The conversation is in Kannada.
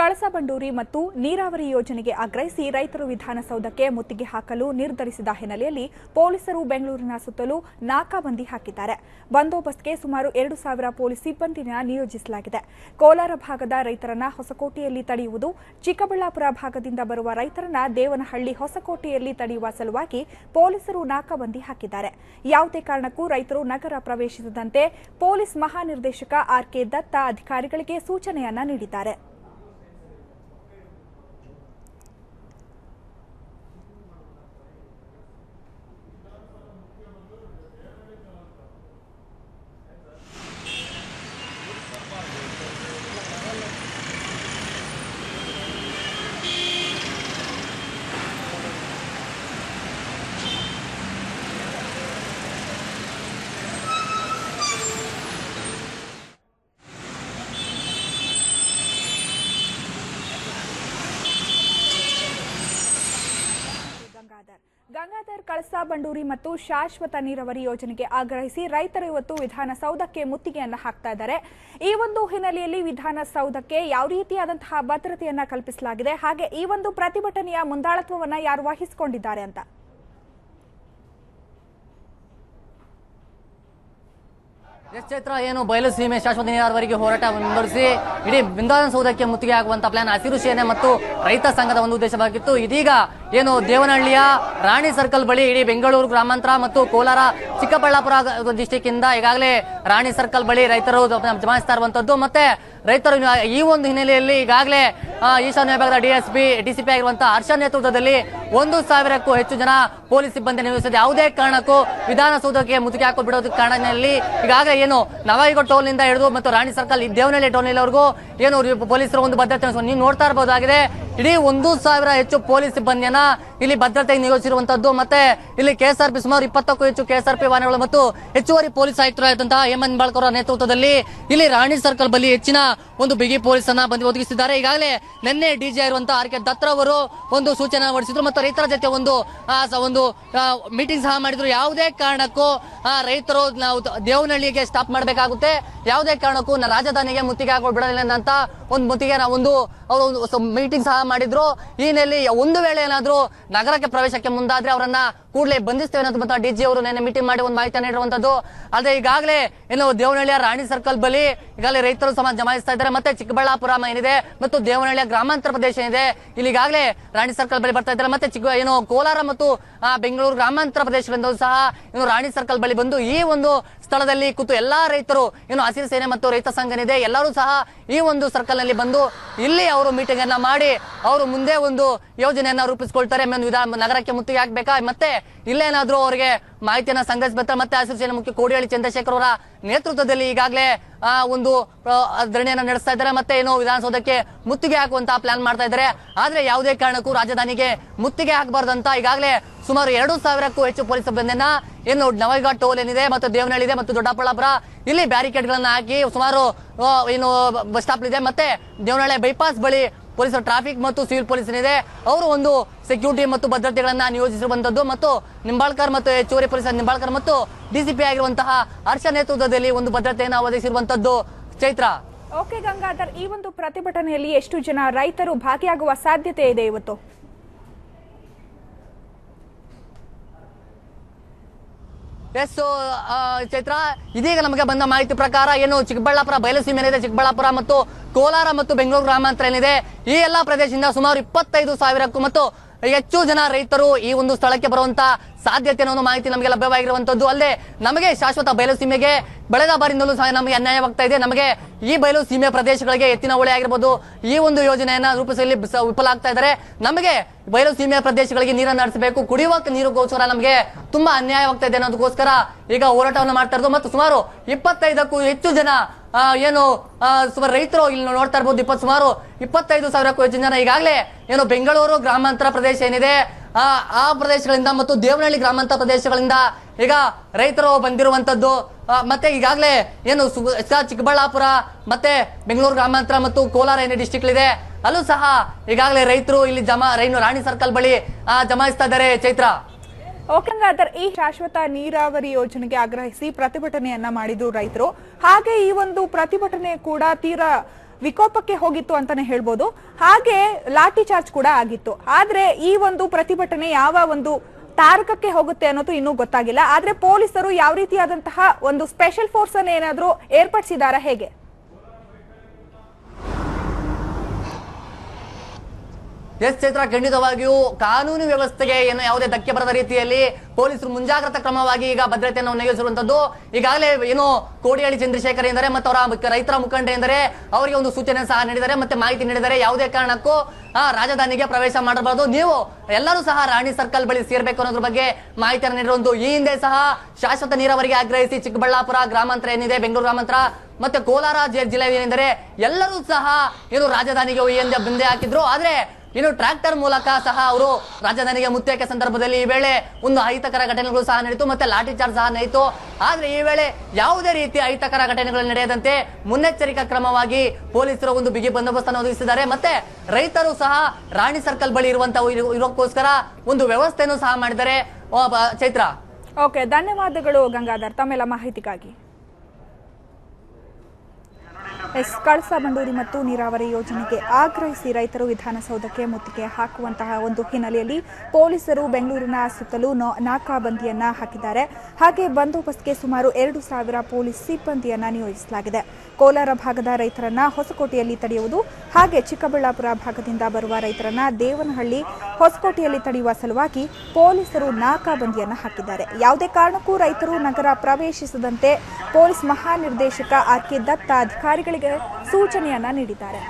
ಕಳಸಬಂಡೂರಿ ಮತ್ತು ನೀರಾವರಿ ಯೋಜನೆಗೆ ಆಗ್ರಹಿಸಿ ರೈತರು ವಿಧಾನಸೌಧಕ್ಕೆ ಮುತ್ತಿಗೆ ಹಾಕಲು ನಿರ್ಧರಿಸಿದ ಹಿನ್ನೆಲೆಯಲ್ಲಿ ಪೊಲೀಸರು ಬೆಂಗಳೂರಿನ ಸುತ್ತಲೂ ನಾಕಾಬಂದಿ ಹಾಕಿದ್ದಾರೆ ಬಂದೋಬಸ್ತ್ಗೆ ಸುಮಾರು ಎರಡು ಸಾವಿರ ಪೊಲೀಸ್ ಸಿಬ್ಬಂದಿನ ನಿಯೋಜಿಸಲಾಗಿದೆ ಕೋಲಾರ ಭಾಗದ ರೈತರನ್ನ ಹೊಸಕೋಟೆಯಲ್ಲಿ ತಡೆಯುವುದು ಚಿಕ್ಕಬಳ್ಳಾಪುರ ಭಾಗದಿಂದ ಬರುವ ರೈತರನ್ನ ದೇವನಹಳ್ಳಿ ಹೊಸಕೋಟೆಯಲ್ಲಿ ತಡೆಯುವ ಸಲುವಾಗಿ ಪೊಲೀಸರು ನಾಕಾಬಂದಿ ಹಾಕಿದ್ದಾರೆ ಯಾವುದೇ ಕಾರಣಕ್ಕೂ ರೈತರು ನಗರ ಪ್ರವೇಶಿಸದಂತೆ ಪೊಲೀಸ್ ಮಹಾನಿರ್ದೇಶಕ ಆರ್ಕೆ ದತ್ತ ಅಧಿಕಾರಿಗಳಿಗೆ ಸೂಚನೆಯನ್ನ ನೀಡಿದ್ದಾರೆ ಕಳಸಾ ಬಂಡೂರಿ ಮತ್ತು ಶಾಶ್ವತ ನೀರಾವರಿ ಯೋಜನೆಗೆ ಆಗ್ರಹಿಸಿ ರೈತರು ಇವತ್ತು ವಿಧಾನಸೌಧಕ್ಕೆ ಮುತ್ತಿಗೆಯನ್ನು ಹಾಕ್ತಾ ಇದ್ದಾರೆ ಈ ಒಂದು ಹಿನ್ನೆಲೆಯಲ್ಲಿ ವಿಧಾನಸೌಧಕ್ಕೆ ಯಾವ ರೀತಿಯಾದಂತಹ ಭದ್ರತೆಯನ್ನ ಕಲ್ಪಿಸಲಾಗಿದೆ ಹಾಗೆ ಈ ಒಂದು ಪ್ರತಿಭಟನೆಯ ಮುಂದಾಳತ್ವವನ್ನು ಯಾರು ವಹಿಸಿಕೊಂಡಿದ್ದಾರೆ ಅಂತ ಎಸ್ ಏನು ಬಯಲು ಸೀಮೆ ಶಾಶ್ವತ ನೀರಾವರಿಗೆ ಹೋರಾಟ ಮುಂದುವರಿಸಿ ಇಡೀ ಸೌಧಕ್ಕೆ ಮುತ್ತಿಗೆ ಆಗುವಂತಹ ಪ್ಲಾನ್ ಹಸಿರು ಸೇನೆ ಮತ್ತು ರೈತ ಸಂಘದ ಒಂದು ಉದ್ದೇಶವಾಗಿತ್ತು ಇದೀಗ ಏನು ದೇವನಹಳ್ಳಿಯ ರಾಣಿ ಸರ್ಕಲ್ ಬಳಿ ಇಡೀ ಬೆಂಗಳೂರು ಗ್ರಾಮಾಂತರ ಮತ್ತು ಕೋಲಾರ ಚಿಕ್ಕಬಳ್ಳಾಪುರ ಡಿಸ್ಟಿಕ್ ಇಂದ ಈಗಾಗಲೇ ರಾಣಿ ಸರ್ಕಲ್ ಬಳಿ ರೈತರು ಜಮಾಯಿಸ್ತಾ ಇರುವಂತದ್ದು ಮತ್ತೆ ರೈತರು ಈ ಒಂದು ಹಿನ್ನೆಲೆಯಲ್ಲಿ ಈಗಾಗಲೇ ಈಶಾನ್ಯ ವಿಭಾಗದ ಡಿಎಸ್ಪಿ ಡಿಸಿಪಿ ಆಗಿರುವಂತಹ ಹರ್ಷ ನೇತೃತ್ವದಲ್ಲಿ ಒಂದು ಸಾವಿರಕ್ಕೂ ಹೆಚ್ಚು ಜನ ಪೊಲೀಸ್ ಸಿಬ್ಬಂದಿ ನಿಯೋಜಿಸಿದೆ ಯಾವುದೇ ಕಾರಣಕ್ಕೂ ವಿಧಾನಸೌಧಕ್ಕೆ ಮುದುಕಿ ಹಾಕೋ ಬಿಡೋದಕ್ಕೆ ಕಾರಣದಲ್ಲಿ ಈಗಾಗಲೇ ಏನು ನವಾಯಿಗೌಡ ಟೋಲ್ ನಿಂದ ಹಿಡಿದು ಮತ್ತು ರಾಣಿ ಸರ್ಕಲ್ ದೇವನಹಳ್ಳಿ ಟೋಲ್ ನಿಲ್ಲವರೆಗೂ ಏನು ಪೊಲೀಸರು ಒಂದು ಭದ್ರತೆ ನೀವು ನೋಡ್ತಾ ಇರಬಹುದಾಗಿದೆ ಇಡೀ ಒಂದು ಸಾವಿರ ಹೆಚ್ಚು ಪೊಲೀಸ್ ಸಿಬ್ಬಂದಿಯನ್ನ ಇಲ್ಲಿ ಭದ್ರತೆ ನಿಯೋಜಿಸಿರುವಂತದ್ದು ಮತ್ತೆ ಇಲ್ಲಿ ಪಿ ಸುಮಾರು ಇಪ್ಪತ್ತಕ್ಕೂ ಹೆಚ್ಚು ಪಿ ವಾಹನಗಳು ಮತ್ತು ಹೆಚ್ಚುವರಿ ಪೊಲೀಸ್ ಆಯುಕ್ತರಾದಂತಹ ಹೇಮಂತ್ ಬಾಳ್ಕರ್ ಅವರ ನೇತೃತ್ವದಲ್ಲಿ ಇಲ್ಲಿ ರಾಣಿ ಸರ್ಕಲ್ ಬಳಿ ಹೆಚ್ಚಿನ ಒಂದು ಬಿಗಿ ಪೊಲೀಸ್ ಅನ್ನ ಬಂದು ಒದಗಿಸಿದ್ದಾರೆ ಈಗಾಗಲೇ ನಿನ್ನೆ ಡಿಜೆ ಇರುವಂತಹ ಆರ್ ಕೆ ದತ್ತವರು ಅವರು ಒಂದು ಸೂಚನೆ ಹೊರಡಿಸಿದ್ರು ಮತ್ತು ರೈತರ ಜೊತೆ ಒಂದು ಒಂದು ಮೀಟಿಂಗ್ ಸಹ ಮಾಡಿದ್ರು ಯಾವುದೇ ಕಾರಣಕ್ಕೂ ರೈತರು ನಾವು ದೇವನಹಳ್ಳಿಗೆ ಸ್ಟಾಪ್ ಮಾಡಬೇಕಾಗುತ್ತೆ ಯಾವುದೇ ಕಾರಣಕ್ಕೂ ರಾಜಧಾನಿಗೆ ಮುತ್ತಿಗೆ ಹಾಕೊಂಡು ಬಿಡಲಿಲ್ಲ ಅಂತ ಒಂದು ಮುತ್ತಿಗೆ ನಾವೊಂದು ಅವರು ಮೀಟಿಂಗ್ ಸಹ ಮಾಡಿದ್ರು ಈ ನೆಲೆ ಒಂದು ವೇಳೆ ಏನಾದರೂ ನಗರಕ್ಕೆ ಪ್ರವೇಶಕ್ಕೆ ಮುಂದಾದ್ರೆ ಅವರನ್ನ ಕೂಡಲೇ ಬಂಧಿಸ್ತೇವೆ ಅನ್ನೋದು ಡಿಜಿ ಅವರು ನಿನ್ನೆ ಮೀಟಿಂಗ್ ಮಾಡಿ ಒಂದು ಮಾಹಿತಿ ನೀಡುವಂತದ್ದು ಅಲ್ಲದೆ ಈಗಾಗಲೇ ಏನು ದೇವನಹಳ್ಳಿಯ ರಾಣಿ ಸರ್ಕಲ್ ಬಳಿ ಈಗಾಗಲೇ ರೈತರು ಸಮಾಜ ಜಮಾಯಿಸ್ತಾ ಇದ್ದಾರೆ ಮತ್ತೆ ಚಿಕ್ಕಬಳ್ಳಾಪುರ ಏನಿದೆ ಮತ್ತು ದೇವನಹಳ್ಳಿಯ ಗ್ರಾಮಾಂತರ ಪ್ರದೇಶ ಏನಿದೆ ಇಲ್ಲಿ ಈಗಾಗಲೇ ರಾಣಿ ಸರ್ಕಲ್ ಬಳಿ ಬರ್ತಾ ಇದ್ದಾರೆ ಮತ್ತೆ ಚಿಕ್ಕ ಏನು ಕೋಲಾರ ಮತ್ತು ಬೆಂಗಳೂರು ಗ್ರಾಮಾಂತರ ಪ್ರದೇಶಗಳಿಂದ ಸಹ ಏನು ರಾಣಿ ಸರ್ಕಲ್ ಬಳಿ ಬಂದು ಈ ಒಂದು ಸ್ಥಳದಲ್ಲಿ ಕೂತು ಎಲ್ಲಾ ರೈತರು ಏನು ಹಸಿರು ಸೇನೆ ಮತ್ತು ರೈತ ಸಂಘ ಏನಿದೆ ಎಲ್ಲರೂ ಸಹ ಈ ಒಂದು ಸರ್ಕಲ್ ನಲ್ಲಿ ಬಂದು ಇಲ್ಲಿ ಅವರು ಮೀಟಿಂಗ್ ಅನ್ನ ಮಾಡಿ ಅವರು ಮುಂದೆ ಒಂದು ಯೋಜನೆಯನ್ನ ರೂಪಿಸಿಕೊಳ್ತಾರೆ ನಗರಕ್ಕೆ ಮುತ್ತಿಗೆ ಹಾಕ್ಬೇಕಾ ಮತ್ತೆ ಇಲ್ಲೇನಾದ್ರೂ ಅವರಿಗೆ ಮಾಹಿತಿಯನ್ನ ಸಂಗ್ರಹಿಸಬೇಕು ಮತ್ತೆ ಹಸಿರು ಸೇನೆ ಮುಖ್ಯ ಕೋಡಿಹಳ್ಳಿ ಚಂದ್ರಶೇಖರ್ ಅವರ ನೇತೃತ್ವದಲ್ಲಿ ಈಗಾಗಲೇ ಆ ಒಂದು ಧರಣಿಯನ್ನ ನಡೆಸ್ತಾ ಇದ್ದಾರೆ ಮತ್ತೆ ಏನು ವಿಧಾನಸೌಧಕ್ಕೆ ಮುತ್ತಿಗೆ ಹಾಕುವಂತ ಪ್ಲಾನ್ ಮಾಡ್ತಾ ಇದ್ದಾರೆ ಆದ್ರೆ ಯಾವುದೇ ಕಾರಣಕ್ಕೂ ರಾಜಧಾನಿಗೆ ಮುತ್ತಿಗೆ ಹಾಕಬಾರ್ದಂತ ಈಗಾಗಲೇ ಸುಮಾರು ಎರಡು ಸಾವಿರಕ್ಕೂ ಹೆಚ್ಚು ಪೊಲೀಸ್ ಸಿಬ್ಬಂದಿಯನ್ನ ಏನು ನವೈಗಾ ಟೋಲ್ ಏನಿದೆ ಮತ್ತು ದೇವನಹಳ್ಳಿ ಇದೆ ಮತ್ತು ದೊಡ್ಡಬಳ್ಳಾಪುರ ಇಲ್ಲಿ ಬ್ಯಾರಿಕೇಡ್ ಗಳನ್ನ ಹಾಕಿ ಸುಮಾರು ಏನು ಬಸ್ ಸ್ಟಾಪ್ ಇದೆ ಮತ್ತೆ ದೇವನಹಳ್ಳಿ ಬೈಪಾಸ್ ಬಳಿ ಪೊಲೀಸರು ಟ್ರಾಫಿಕ್ ಮತ್ತು ಸಿವಿಲ್ ಪೊಲೀಸ್ ಏನಿದೆ ಅವರು ಒಂದು ಸೆಕ್ಯೂರಿಟಿ ಮತ್ತು ಭದ್ರತೆಗಳನ್ನ ನಿಯೋಜಿಸಿರುವಂತದ್ದು ಮತ್ತು ನಿಂಬಾಳ್ಕರ್ ಮತ್ತು ಹೆಚ್ಚುವರಿ ಪೊಲೀಸ್ ನಿಂಬಾಳ್ಕರ್ ಮತ್ತು ಡಿಸಿಪಿ ಆಗಿರುವಂತಹ ಹರ್ಷ ನೇತೃತ್ವದಲ್ಲಿ ಒಂದು ಭದ್ರತೆಯನ್ನು ಒದಗಿಸಿರುವಂತದ್ದು ಚೈತ್ರ ಓಕೆ ಗಂಗಾಧರ್ ಈ ಒಂದು ಪ್ರತಿಭಟನೆಯಲ್ಲಿ ಎಷ್ಟು ಜನ ರೈತರು ಭಾಗಿಯಾಗುವ ಸಾಧ್ಯತೆ ಇದೆ ಇವತ್ತು ಎಸ್ uh, ಚೈತ್ರ ಇದೀಗ ನಮಗೆ ಬಂದ ಮಾಹಿತಿ ಪ್ರಕಾರ ಏನು ಚಿಕ್ಕಬಳ್ಳಾಪುರ ಬಯಲಸೀಮೆಯಲ್ಲಿದೆ ಏನಿದೆ ಚಿಕ್ಕಬಳ್ಳಾಪುರ ಮತ್ತು ಕೋಲಾರ ಮತ್ತು ಬೆಂಗಳೂರು ಗ್ರಾಮಾಂತರ ಏನಿದೆ ಈ ಎಲ್ಲಾ ಪ್ರದೇಶದಿಂದ ಸುಮಾರು ಇಪ್ಪತ್ತೈದು ಸಾವಿರಕ್ಕೂ ಮತ್ತು ಹೆಚ್ಚು ಜನ ರೈತರು ಈ ಒಂದು ಸ್ಥಳಕ್ಕೆ ಬರುವಂತ ಸಾಧ್ಯತೆ ಅನ್ನೋ ಮಾಹಿತಿ ನಮಗೆ ಲಭ್ಯವಾಗಿರುವಂತದ್ದು ಅಲ್ಲದೆ ನಮಗೆ ಶಾಶ್ವತ ಬಯಲು ಸೀಮೆಗೆ ಬೆಳೆದ ಬಾರಿಂದಲೂ ಸಹ ನಮಗೆ ಅನ್ಯಾಯವಾಗ್ತಾ ಇದೆ ನಮಗೆ ಈ ಬಯಲು ಸೀಮೆ ಪ್ರದೇಶಗಳಿಗೆ ಎತ್ತಿನ ಹೊಳೆ ಆಗಿರ್ಬೋದು ಈ ಒಂದು ಯೋಜನೆಯನ್ನ ರೂಪಿಸಲಿ ವಿಫಲ ಆಗ್ತಾ ಇದ್ದಾರೆ ನಮಗೆ ಬಯಲು ಸೀಮೆ ಪ್ರದೇಶಗಳಿಗೆ ನೀರನ್ನು ನಡೆಸಬೇಕು ಕುಡಿಯುವ ನೀರಿಗೋಸ್ಕರ ನಮಗೆ ತುಂಬಾ ಅನ್ಯಾಯವಾಗ್ತಾ ಇದೆ ಅನ್ನೋದಕ್ಕೋಸ್ಕರ ಈಗ ಹೋರಾಟವನ್ನು ಮಾಡ್ತಾ ಇರೋದು ಮತ್ತು ಸುಮಾರು ಇಪ್ಪತ್ತೈದಕ್ಕೂ ಹೆಚ್ಚು ಜನ ಏನು ಸುಮಾರು ರೈತರು ಇಲ್ಲಿ ನೋಡ್ತಾ ಇರ್ಬೋದು ಇಪ್ಪತ್ತು ಸುಮಾರು ಇಪ್ಪತ್ತೈದು ಸಾವಿರಕ್ಕೂ ಹೆಚ್ಚಿನ ಜನ ಈಗಾಗಲೇ ಏನು ಬೆಂಗಳೂರು ಗ್ರಾಮಾಂತರ ಪ್ರದೇಶ ಏನಿದೆ ಆ ಆ ಪ್ರದೇಶಗಳಿಂದ ಮತ್ತು ದೇವನಹಳ್ಳಿ ಗ್ರಾಮಾಂತರ ಪ್ರದೇಶಗಳಿಂದ ಈಗ ರೈತರು ಬಂದಿರುವಂತದ್ದು ಮತ್ತೆ ಈಗಾಗಲೇ ಏನು ಚಿಕ್ಕಬಳ್ಳಾಪುರ ಮತ್ತೆ ಬೆಂಗಳೂರು ಗ್ರಾಮಾಂತರ ಮತ್ತು ಕೋಲಾರ ಏನು ಇದೆ ಅಲ್ಲೂ ಸಹ ಈಗಾಗಲೇ ರೈತರು ಇಲ್ಲಿ ಜಮಾ ರೈನು ರಾಣಿ ಸರ್ಕಲ್ ಬಳಿ ಜಮಾಯಿಸ್ತಾ ಇದ್ದಾರೆ ಚೈತ್ರ ಹಾಗಾದ್ರೆ ಈ ಶಾಶ್ವತ ನೀರಾವರಿ ಯೋಜನೆಗೆ ಆಗ್ರಹಿಸಿ ಪ್ರತಿಭಟನೆಯನ್ನ ಮಾಡಿದ್ರು ರೈತರು ಹಾಗೆ ಈ ಒಂದು ಪ್ರತಿಭಟನೆ ಕೂಡ ತೀರಾ ವಿಕೋಪಕ್ಕೆ ಹೋಗಿತ್ತು ಅಂತಾನೆ ಹೇಳ್ಬೋದು ಹಾಗೆ ಲಾಠಿ ಚಾರ್ಜ್ ಕೂಡ ಆಗಿತ್ತು ಆದ್ರೆ ಈ ಒಂದು ಪ್ರತಿಭಟನೆ ಯಾವ ಒಂದು ತಾರಕಕ್ಕೆ ಹೋಗುತ್ತೆ ಅನ್ನೋದು ಇನ್ನೂ ಗೊತ್ತಾಗಿಲ್ಲ ಆದ್ರೆ ಪೊಲೀಸರು ಯಾವ ರೀತಿಯಾದಂತಹ ಒಂದು ಸ್ಪೆಷಲ್ ಫೋರ್ಸ್ ಅನ್ನ ಏನಾದ್ರೂ ಏರ್ಪಡಿಸಿದಾರಾ ಹೇಗೆ ಎಸ್ ಚೈತ್ರ ಖಂಡಿತವಾಗಿಯೂ ಕಾನೂನು ವ್ಯವಸ್ಥೆಗೆ ಏನು ಯಾವುದೇ ಧಕ್ಕೆ ಬರದ ರೀತಿಯಲ್ಲಿ ಪೊಲೀಸರು ಮುಂಜಾಗ್ರತಾ ಕ್ರಮವಾಗಿ ಈಗ ಭದ್ರತೆಯನ್ನು ಒದಗಿಸಿರುವಂತದ್ದು ಈಗಾಗಲೇ ಏನು ಕೋಡಿಹಳ್ಳಿ ಚಂದ್ರಶೇಖರ್ ಎಂದರೆ ಮತ್ತು ಅವರ ರೈತರ ಮುಖಂಡ ಎಂದರೆ ಅವರಿಗೆ ಒಂದು ಸೂಚನೆ ಸಹ ನೀಡಿದರೆ ಮತ್ತೆ ಮಾಹಿತಿ ನೀಡಿದರೆ ಯಾವುದೇ ಕಾರಣಕ್ಕೂ ಆ ರಾಜಧಾನಿಗೆ ಪ್ರವೇಶ ಮಾಡಬಾರದು ನೀವು ಎಲ್ಲರೂ ಸಹ ರಾಣಿ ಸರ್ಕಲ್ ಬಳಿ ಸೇರ್ಬೇಕು ಅನ್ನೋದ್ರ ಬಗ್ಗೆ ಮಾಹಿತಿಯನ್ನು ನೀಡಿರುವಂತ ಈ ಹಿಂದೆ ಸಹ ಶಾಶ್ವತ ನೀರಾವರಿಗೆ ಆಗ್ರಹಿಸಿ ಚಿಕ್ಕಬಳ್ಳಾಪುರ ಗ್ರಾಮಾಂತರ ಏನಿದೆ ಬೆಂಗಳೂರು ಗ್ರಾಮಾಂತರ ಮತ್ತೆ ಕೋಲಾರ ಜಿಲ್ಲೆ ಏನೆಂದರೆ ಎಲ್ಲರೂ ಸಹ ಏನು ರಾಜಧಾನಿಗೆ ಈ ಹಿಂದೆ ಬಂದೆ ಹಾಕಿದ್ರು ಆದ್ರೆ ಇನ್ನು ಟ್ರ್ಯಾಕ್ಟರ್ ಮೂಲಕ ಸಹ ಅವರು ರಾಜಧಾನಿಗೆ ಮುತ್ತೇಕೆ ಸಂದರ್ಭದಲ್ಲಿ ಈ ವೇಳೆ ಒಂದು ಅಹಿತಕರ ಘಟನೆಗಳು ಸಹ ನಡೆಯಿತು ಮತ್ತೆ ಲಾಠಿ ಚಾರ್ಜ್ ಸಹ ನಡೆಯಿತು ಆದ್ರೆ ಈ ವೇಳೆ ಯಾವುದೇ ರೀತಿಯ ಅಹಿತಕರ ಘಟನೆಗಳು ನಡೆಯದಂತೆ ಮುನ್ನೆಚ್ಚರಿಕಾ ಕ್ರಮವಾಗಿ ಪೊಲೀಸರು ಒಂದು ಬಿಗಿ ಬಂದೋಬಸ್ತ್ ಅನ್ನು ಒದಗಿಸಿದ್ದಾರೆ ಮತ್ತೆ ರೈತರು ಸಹ ರಾಣಿ ಸರ್ಕಲ್ ಬಳಿ ಇರುವಂತಹ ಇರೋಕ್ಕೋಸ್ಕರ ಒಂದು ವ್ಯವಸ್ಥೆಯನ್ನು ಸಹ ಮಾಡಿದ್ದಾರೆ ಚೈತ್ರ ಓಕೆ ಧನ್ಯವಾದಗಳು ಗಂಗಾಧರ್ ತಮ್ಮೆಲ್ಲ ಮಾಹಿತಿಗಾಗಿ ಎಸ್ ಕಳಸಾ ಬಂಡೂರಿ ಮತ್ತು ನೀರಾವರಿ ಯೋಜನೆಗೆ ಆಗ್ರಹಿಸಿ ರೈತರು ವಿಧಾನಸೌಧಕ್ಕೆ ಮುತ್ತಿಗೆ ಹಾಕುವಂತಹ ಒಂದು ಹಿನ್ನೆಲೆಯಲ್ಲಿ ಪೊಲೀಸರು ಬೆಂಗಳೂರಿನ ಸುತ್ತಲೂ ನಾಕಾಬಂದಿಯನ್ನ ಹಾಕಿದ್ದಾರೆ ಹಾಗೆ ಬಂದೋಬಸ್ತ್ಗೆ ಸುಮಾರು ಎರಡು ಸಾವಿರ ಪೊಲೀಸ್ ಸಿಬ್ಬಂದಿಯನ್ನ ನಿಯೋಜಿಸಲಾಗಿದೆ ಕೋಲಾರ ಭಾಗದ ರೈತರನ್ನ ಹೊಸಕೋಟೆಯಲ್ಲಿ ತಡೆಯುವುದು ಹಾಗೆ ಚಿಕ್ಕಬಳ್ಳಾಪುರ ಭಾಗದಿಂದ ಬರುವ ರೈತರನ್ನ ದೇವನಹಳ್ಳಿ ಹೊಸಕೋಟೆಯಲ್ಲಿ ತಡೆಯುವ ಸಲುವಾಗಿ ಪೊಲೀಸರು ನಾಕಾಬಂದಿಯನ್ನ ಹಾಕಿದ್ದಾರೆ ಯಾವುದೇ ಕಾರಣಕ್ಕೂ ರೈತರು ನಗರ ಪ್ರವೇಶಿಸದಂತೆ ಪೊಲೀಸ್ ಮಹಾನಿರ್ದೇಶಕ ಆರ್ ಕೆ ದತ್ತ ಅಧಿಕಾರಿಗಳಿಗೆ ಸೂಚನೆಯನ್ನು ನೀಡಿದ್ದಾರೆ